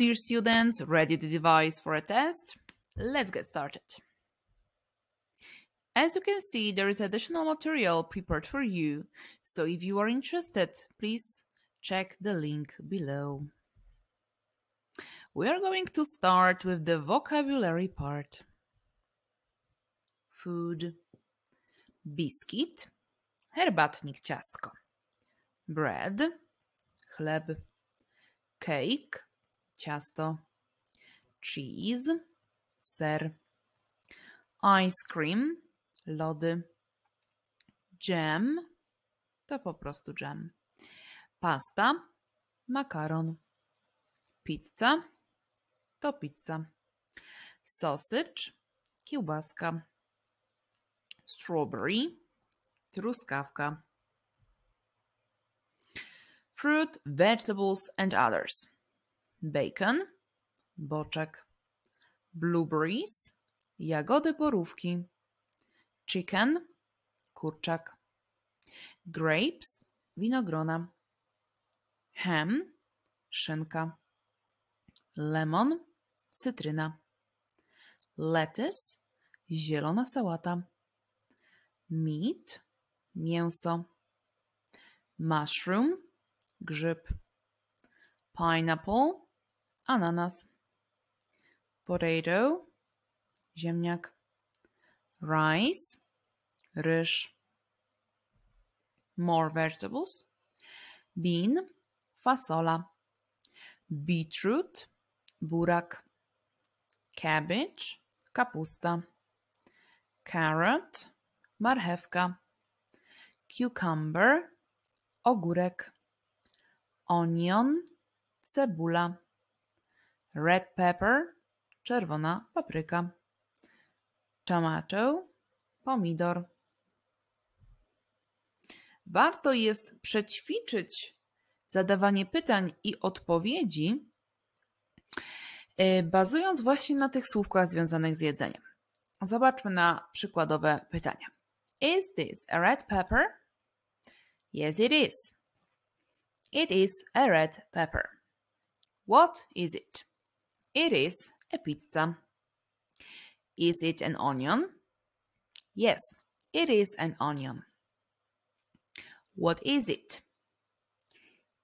dear students, ready the device for a test? Let's get started. As you can see, there is additional material prepared for you, so if you are interested, please check the link below. We are going to start with the vocabulary part. Food Biscuit Herbatnik ciastko Bread Chleb Cake ciasto, cheese, ser, ice cream, lody, jam, to po prostu jam, pasta, makaron, pizza, to pizza, sausage, kiełbaska, strawberry, truskawka, fruit, vegetables and others bacon, boczek, blueberries, jagody borówki, chicken, kurczak, grapes, winogrona, ham, szynka, lemon, cytryna, lettuce, zielona sałata, meat, mięso, mushroom, grzyb, pineapple, ananas, potato, ziemniak, rice, ryż, more vegetables, bean, fasola, beetroot, burak, cabbage, kapusta, carrot, marchewka, cucumber, ogórek, onion, cebula red pepper, czerwona papryka, tomato, pomidor. Warto jest przećwiczyć zadawanie pytań i odpowiedzi, e, bazując właśnie na tych słówkach związanych z jedzeniem. Zobaczmy na przykładowe pytania. Is this a red pepper? Yes, it is. It is a red pepper. What is it? It is a pizza. Is it an onion? Yes, it is an onion. What is it?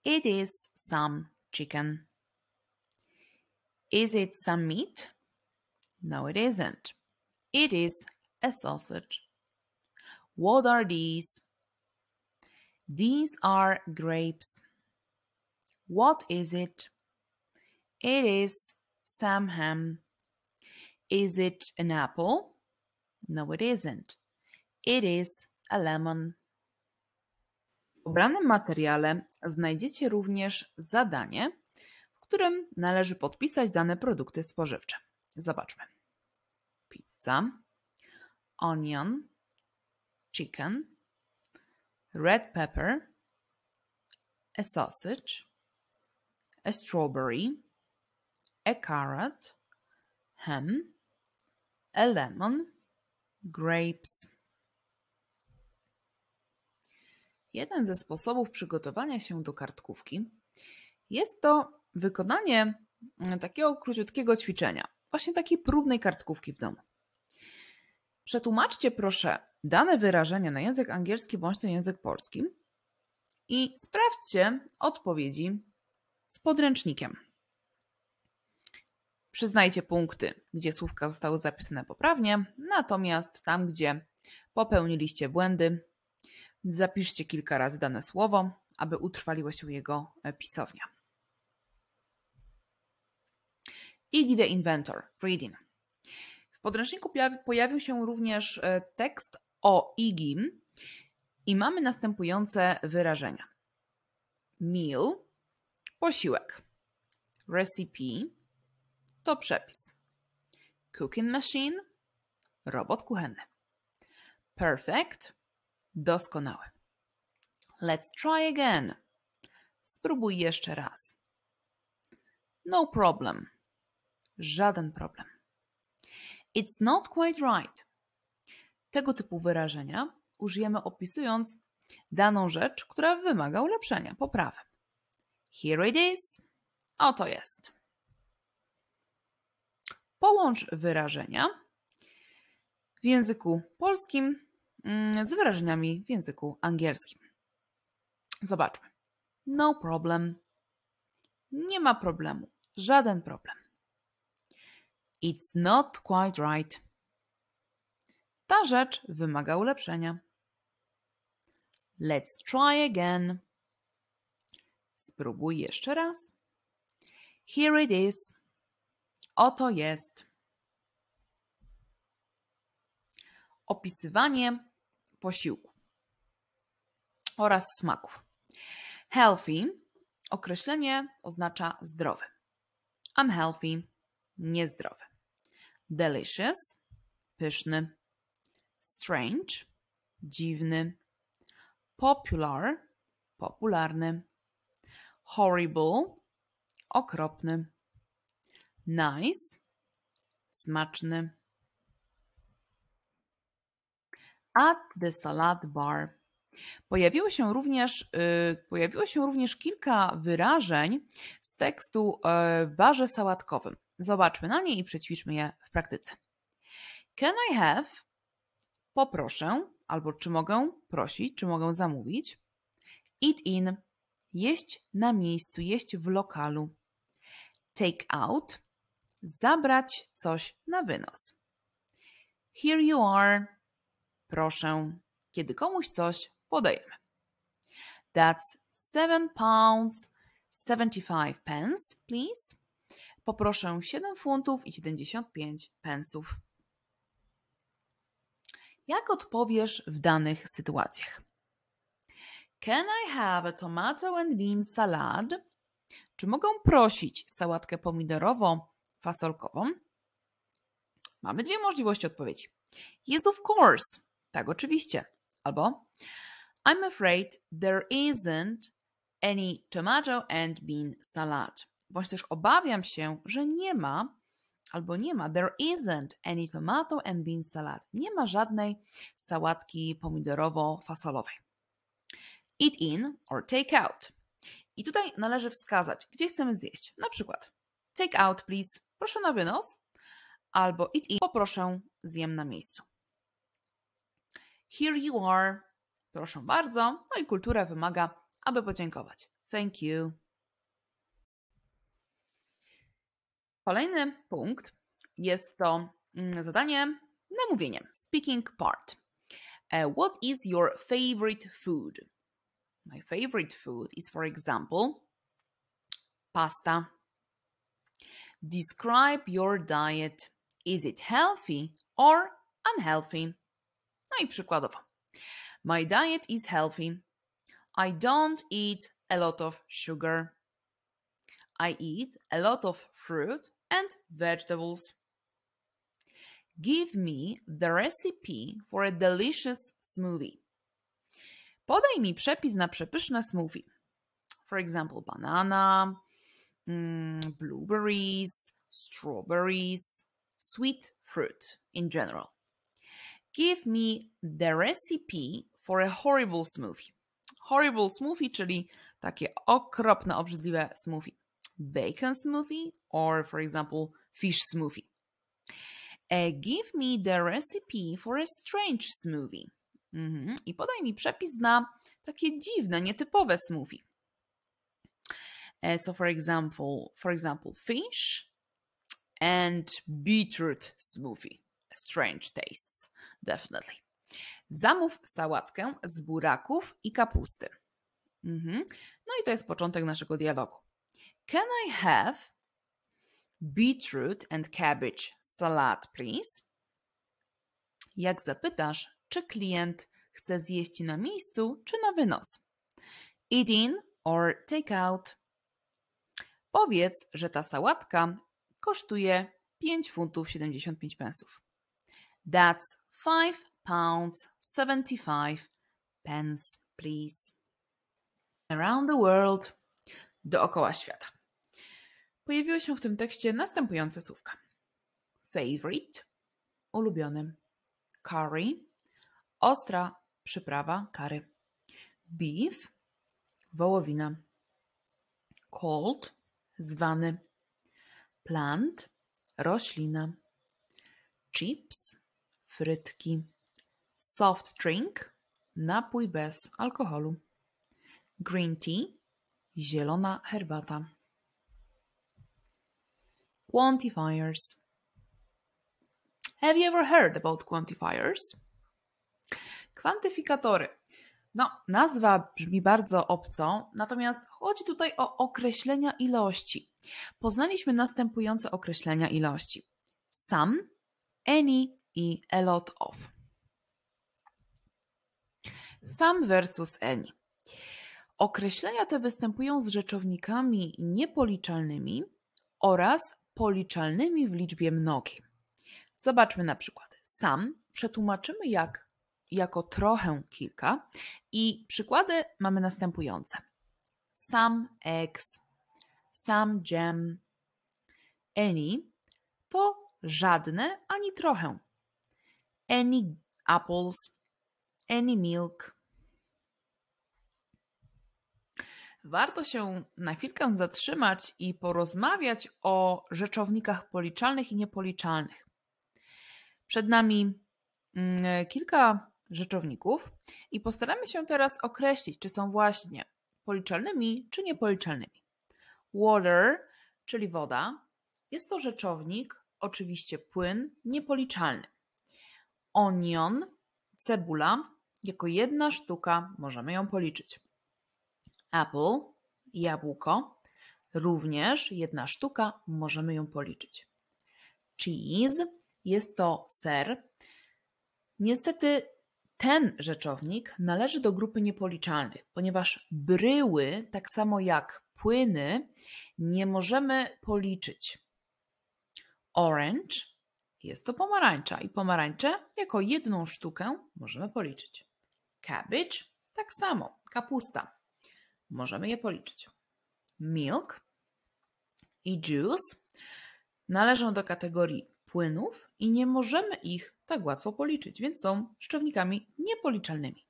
It is some chicken. Is it some meat? No, it isn't. It is a sausage. What are these? These are grapes. What is it? It is Sam ham. Is it an apple? No, it isn't. It is a lemon. W obranym materiale znajdziecie również zadanie, w którym należy podpisać dane produkty spożywcze. Zobaczmy. Pizza, onion, chicken, red pepper, a sausage, a strawberry, a carrot, ham, a lemon, grapes. Jeden ze sposobów przygotowania się do kartkówki jest to wykonanie mm, takiego króciutkiego ćwiczenia, właśnie takiej próbnej kartkówki w domu. Przetłumaczcie proszę dane wyrażenia na język angielski bądź na język polski i sprawdźcie odpowiedzi z podręcznikiem przyznajcie punkty, gdzie słówka zostały zapisane poprawnie, natomiast tam, gdzie popełniliście błędy, zapiszcie kilka razy dane słowo, aby utrwaliła się jego e, pisownia. Iggy the Inventor, reading. W podręczniku pojawił się również e, tekst o Igim i mamy następujące wyrażenia. Meal, posiłek, recipe, to przepis. Cooking machine, robot kuchenny. Perfect, doskonały. Let's try again. Spróbuj jeszcze raz. No problem. Żaden problem. It's not quite right. Tego typu wyrażenia użyjemy opisując daną rzecz, która wymaga ulepszenia, poprawy. Here it is. Oto jest. Połącz wyrażenia w języku polskim mm, z wyrażeniami w języku angielskim. Zobaczmy. No problem. Nie ma problemu. Żaden problem. It's not quite right. Ta rzecz wymaga ulepszenia. Let's try again. Spróbuj jeszcze raz. Here it is. Oto jest opisywanie posiłku oraz smaków. Healthy określenie oznacza zdrowy. Unhealthy niezdrowy. Delicious pyszny. Strange dziwny. Popular popularny. Horrible okropny. Nice. Smaczny. At the salad bar. Pojawiło się również, yy, pojawiło się również kilka wyrażeń z tekstu yy, w barze sałatkowym. Zobaczmy na nie i przećwiczmy je w praktyce. Can I have? Poproszę, albo czy mogę prosić, czy mogę zamówić. Eat in. Jeść na miejscu, jeść w lokalu. Take out zabrać coś na wynos. Here you are. Proszę, kiedy komuś coś podajemy. That's seven pounds seventy-five pence, please. Poproszę 7 funtów i 75 pensów. Jak odpowiesz w danych sytuacjach? Can I have a tomato and bean salad? Czy mogę prosić sałatkę pomidorową fasolkową? Mamy dwie możliwości odpowiedzi. Yes, of course. Tak, oczywiście. Albo I'm afraid there isn't any tomato and bean salad. Bądź też obawiam się, że nie ma albo nie ma there isn't any tomato and bean salad. Nie ma żadnej sałatki pomidorowo-fasolowej. Eat in or take out. I tutaj należy wskazać, gdzie chcemy zjeść. Na przykład take out please proszę na wynos, albo it poproszę, zjem na miejscu. Here you are, proszę bardzo, no i kultura wymaga, aby podziękować. Thank you. Kolejny punkt jest to mm, zadanie namówienie, speaking part. E, what is your favorite food? My favorite food is, for example, pasta Describe your diet. Is it healthy or unhealthy? No i przykładowo. My diet is healthy. I don't eat a lot of sugar. I eat a lot of fruit and vegetables. Give me the recipe for a delicious smoothie. Podaj mi przepis na przepyszne smoothie. For example, banana, mm, blueberries, strawberries, sweet fruit in general. Give me the recipe for a horrible smoothie. Horrible smoothie, czyli takie okropne, obrzydliwe smoothie. Bacon smoothie or for example fish smoothie. Uh, give me the recipe for a strange smoothie. Mm -hmm. I podaj mi przepis na takie dziwne, nietypowe smoothie. Uh, so for example, for example, fish and beetroot smoothie. Strange tastes, definitely. Zamów sałatkę z buraków i kapusty. Mhm. No i to jest początek naszego dialogu. Can I have beetroot and cabbage salad, please? Jak zapytasz, czy klient chce zjeść na miejscu, czy na wynos? Eat in or take out Powiedz, że ta sałatka kosztuje 5 funtów 75 pensów. That's 5 pounds 75 pence, please. Around the world. Dookoła świata. Pojawiły się w tym tekście następujące słówka. Favorite, ulubiony, Curry, ostra przyprawa, curry. Beef, wołowina. Cold, zwany plant, roślina, chips, frytki, soft drink, napój bez alkoholu, green tea, zielona herbata. Quantifiers. Have you ever heard about quantifiers? Kwantyfikatory no, nazwa brzmi bardzo obco, natomiast chodzi tutaj o określenia ilości. Poznaliśmy następujące określenia ilości: some, any i a lot of. Some versus any. Określenia te występują z rzeczownikami niepoliczalnymi oraz policzalnymi w liczbie mnogiej. Zobaczmy na przykład. Sam przetłumaczymy jak jako trochę kilka i przykłady mamy następujące. Some eggs, some jam, any to żadne ani trochę. Any apples, any milk. Warto się na chwilkę zatrzymać i porozmawiać o rzeczownikach policzalnych i niepoliczalnych. Przed nami mm, kilka rzeczowników i postaramy się teraz określić, czy są właśnie policzalnymi, czy niepoliczalnymi. Water, czyli woda, jest to rzeczownik, oczywiście płyn, niepoliczalny. Onion, cebula, jako jedna sztuka możemy ją policzyć. Apple, jabłko, również jedna sztuka możemy ją policzyć. Cheese, jest to ser. Niestety ten rzeczownik należy do grupy niepoliczalnych, ponieważ bryły, tak samo jak płyny, nie możemy policzyć. Orange jest to pomarańcza i pomarańcze jako jedną sztukę możemy policzyć. Cabbage tak samo, kapusta. Możemy je policzyć. Milk i juice należą do kategorii płynów i nie możemy ich tak łatwo policzyć, więc są szczewnikami niepoliczalnymi.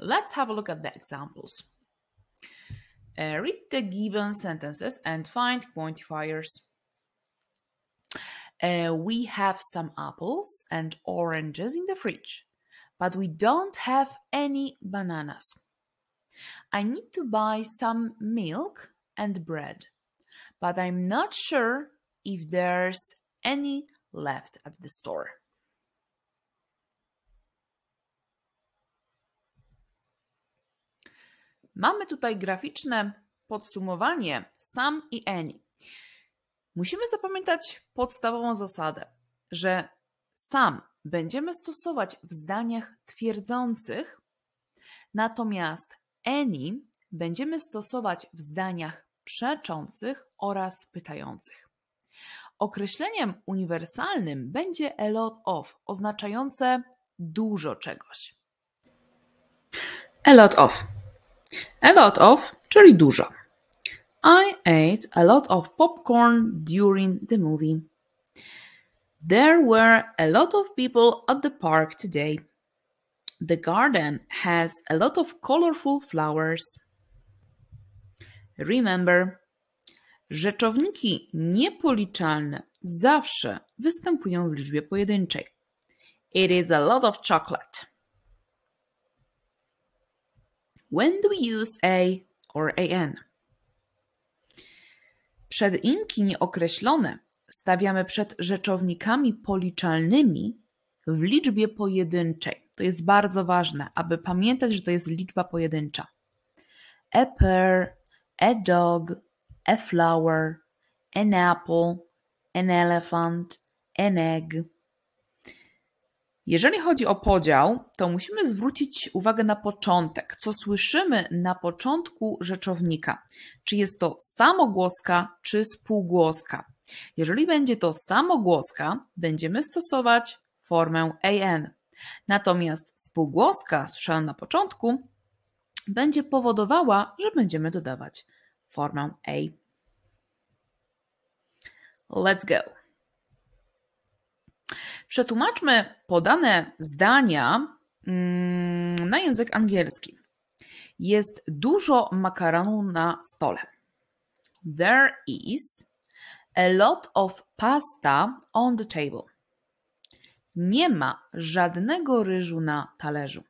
Let's have a look at the examples. Uh, read the given sentences and find quantifiers. Uh, we have some apples and oranges in the fridge, but we don't have any bananas. I need to buy some milk and bread, but I'm not sure if there's any left at the store. Mamy tutaj graficzne podsumowanie Sam i any. Musimy zapamiętać podstawową zasadę, że sam będziemy stosować w zdaniach twierdzących, natomiast any będziemy stosować w zdaniach przeczących oraz pytających. Określeniem uniwersalnym będzie a lot of, oznaczające dużo czegoś. A lot of. A lot of, czyli dużo. I ate a lot of popcorn during the movie. There were a lot of people at the park today. The garden has a lot of colorful flowers. Remember, Rzeczowniki niepoliczalne zawsze występują w liczbie pojedynczej. It is a lot of chocolate. When do we use a or an? Przedinki nieokreślone stawiamy przed rzeczownikami policzalnymi w liczbie pojedynczej. To jest bardzo ważne, aby pamiętać, że to jest liczba pojedyncza. A pear, a dog, a flower, an apple, an elephant, an egg. Jeżeli chodzi o podział, to musimy zwrócić uwagę na początek, co słyszymy na początku rzeczownika. Czy jest to samogłoska, czy spółgłoska. Jeżeli będzie to samogłoska, będziemy stosować formę an. Natomiast spółgłoska słyszana na początku będzie powodowała, że będziemy dodawać formę a. Let's go. Przetłumaczmy podane zdania mm, na język angielski. Jest dużo makaronu na stole. There is a lot of pasta on the table. Nie ma żadnego ryżu na talerzu.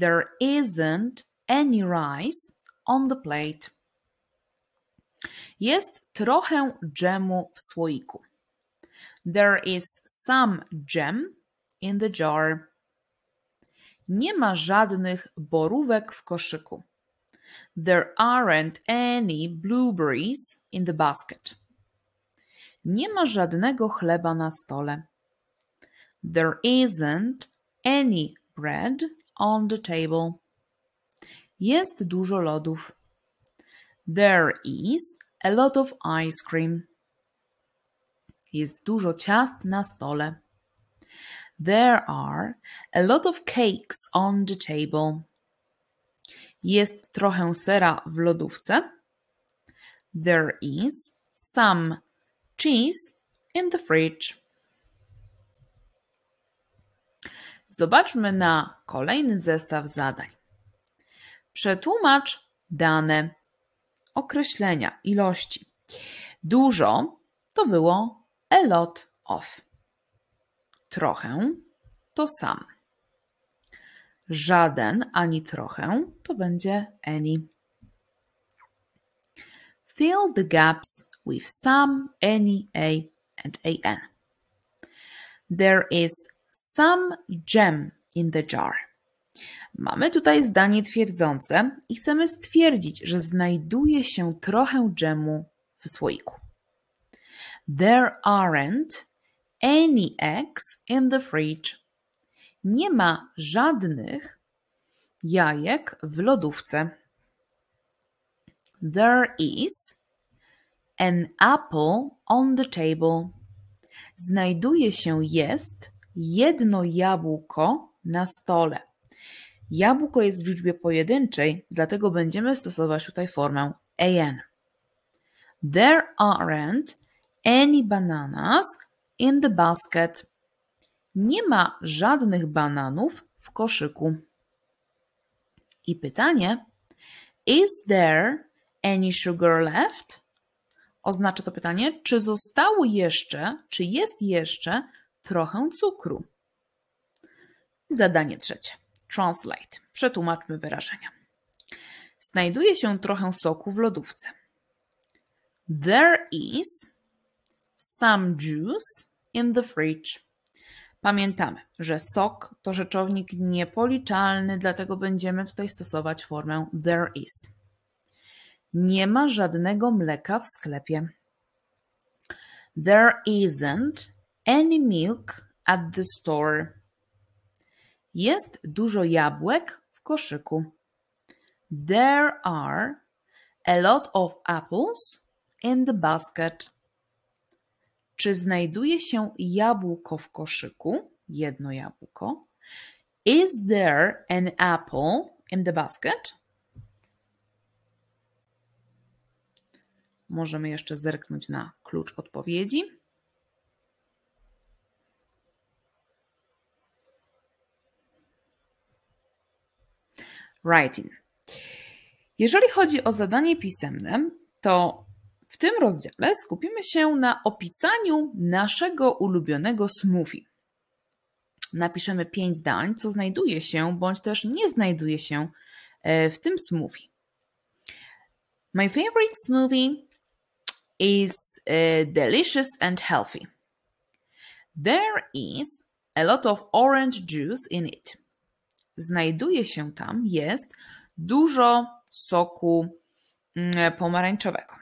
There isn't any rice on the plate. Jest trochę dżemu w słoiku. There is some jam in the jar. Nie ma żadnych borówek w koszyku. There aren't any blueberries in the basket. Nie ma żadnego chleba na stole. There isn't any bread on the table. Jest dużo lodów. There is a lot of ice cream. Jest dużo ciast na stole. There are a lot of cakes on the table. Jest trochę sera w lodówce. There is some cheese in the fridge. Zobaczmy na kolejny zestaw zadań. Przetłumacz dane określenia, ilości. Dużo to było a lot of. Trochę to sam. Żaden ani trochę to będzie any. Fill the gaps with some, any, a and an. There is some gem in the jar. Mamy tutaj zdanie twierdzące i chcemy stwierdzić, że znajduje się trochę dżemu w słoiku. There aren't any eggs in the fridge. Nie ma żadnych jajek w lodówce. There is an apple on the table. Znajduje się jest jedno jabłko na stole. Jabłko jest w liczbie pojedynczej, dlatego będziemy stosować tutaj formę an. There aren't any bananas in the basket. Nie ma żadnych bananów w koszyku. I pytanie: Is there any sugar left? Oznacza to pytanie, czy zostało jeszcze, czy jest jeszcze trochę cukru. Zadanie trzecie. Translate. Przetłumaczmy wyrażenia. Znajduje się trochę soku w lodówce. There is some juice in the fridge. Pamiętamy, że sok to rzeczownik niepoliczalny, dlatego będziemy tutaj stosować formę there is. Nie ma żadnego mleka w sklepie. There isn't any milk at the store. Jest dużo jabłek w koszyku. There are a lot of apples in the basket. Czy znajduje się jabłko w koszyku? Jedno jabłko. Is there an apple in the basket? Możemy jeszcze zerknąć na klucz odpowiedzi. writing. Jeżeli chodzi o zadanie pisemne, to w tym rozdziale skupimy się na opisaniu naszego ulubionego smoothie. Napiszemy pięć zdań, co znajduje się bądź też nie znajduje się e, w tym smoothie. My favorite smoothie is e, delicious and healthy. There is a lot of orange juice in it znajduje się tam, jest dużo soku mm, pomarańczowego.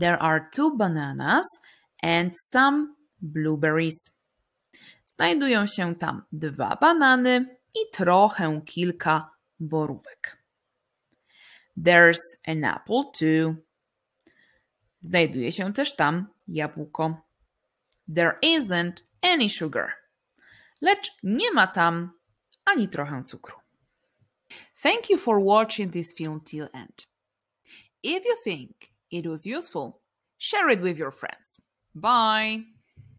There are two bananas and some blueberries. Znajdują się tam dwa banany i trochę kilka borówek. There's an apple too. Znajduje się też tam jabłko. There isn't any sugar. Lecz nie ma tam ani trochę cukru. Thank you for watching this film till end. If you think it was useful, share it with your friends. Bye!